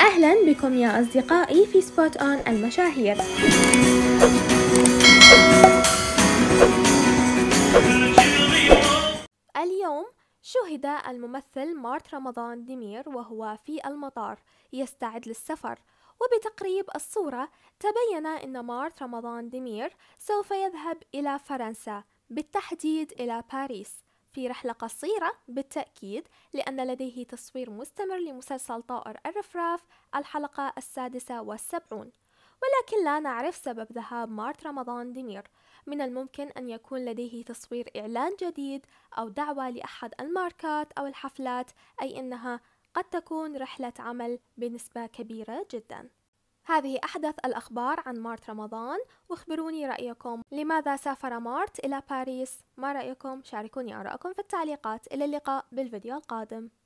أهلا بكم يا أصدقائي في سبوت أون المشاهير اليوم شهد الممثل مارت رمضان دمير وهو في المطار يستعد للسفر وبتقريب الصورة تبين أن مارت رمضان دمير سوف يذهب إلى فرنسا بالتحديد إلى باريس في رحلة قصيرة بالتأكيد لأن لديه تصوير مستمر لمسلسل طائر الرفراف الحلقة السادسة والسبعون ولكن لا نعرف سبب ذهاب مارت رمضان دمير من الممكن أن يكون لديه تصوير إعلان جديد أو دعوة لأحد الماركات أو الحفلات أي أنها قد تكون رحلة عمل بنسبة كبيرة جداً هذه أحدث الأخبار عن مارت رمضان واخبروني رأيكم لماذا سافر مارت إلى باريس ما رأيكم شاركوني آراءكم في التعليقات إلى اللقاء بالفيديو القادم